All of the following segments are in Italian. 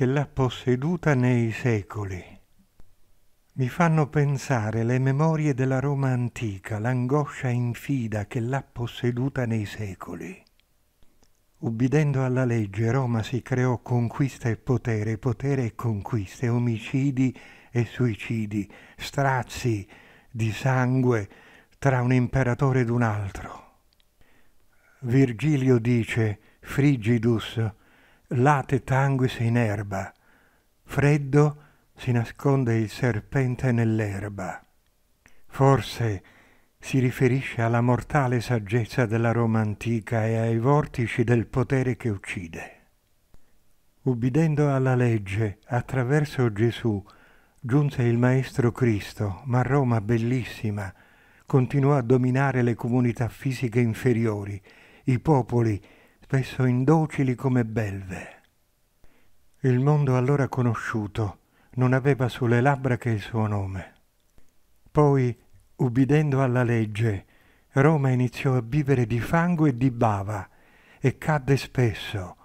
che l'ha posseduta nei secoli. Mi fanno pensare le memorie della Roma antica, l'angoscia infida che l'ha posseduta nei secoli. Ubbidendo alla legge, Roma si creò conquista e potere, potere e conquiste, omicidi e suicidi, strazi di sangue tra un imperatore ed un altro. Virgilio dice, Frigidus, late tanguis in erba, freddo si nasconde il serpente nell'erba. Forse si riferisce alla mortale saggezza della Roma antica e ai vortici del potere che uccide. Ubbidendo alla legge, attraverso Gesù, giunse il Maestro Cristo, ma Roma bellissima continuò a dominare le comunità fisiche inferiori, i popoli, spesso indocili come belve. Il mondo allora conosciuto non aveva sulle labbra che il suo nome. Poi, ubbidendo alla legge, Roma iniziò a vivere di fango e di bava e cadde spesso.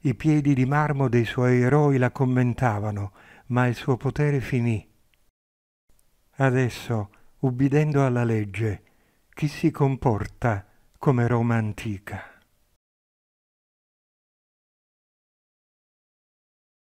I piedi di marmo dei suoi eroi la commentavano, ma il suo potere finì. Adesso, ubbidendo alla legge, chi si comporta come Roma antica?